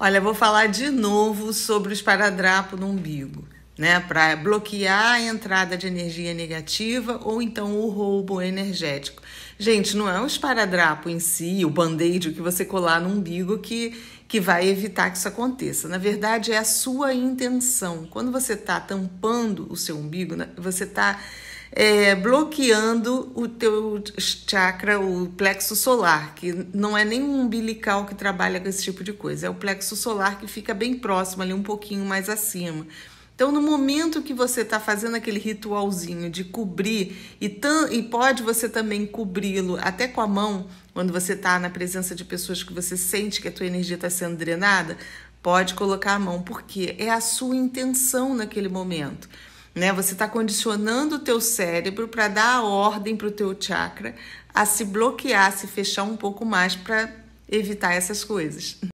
Olha, vou falar de novo sobre o esparadrapo no umbigo, né? Para bloquear a entrada de energia negativa ou então o roubo energético. Gente, não é o esparadrapo em si, o band-aid que você colar no umbigo que, que vai evitar que isso aconteça. Na verdade, é a sua intenção. Quando você está tampando o seu umbigo, né? você está é, bloqueando o teu chakra, o plexo solar, que não é nem um umbilical que trabalha com esse tipo de coisa, é o plexo solar que fica bem próximo, ali um pouquinho mais acima. Então, no momento que você está fazendo aquele ritualzinho de cobrir, e, tam, e pode você também cobri-lo até com a mão, quando você está na presença de pessoas que você sente que a tua energia está sendo drenada, pode colocar a mão, porque é a sua intenção naquele momento né? Você está condicionando o teu cérebro para dar a ordem para o teu chakra a se bloquear, a se fechar um pouco mais para evitar essas coisas.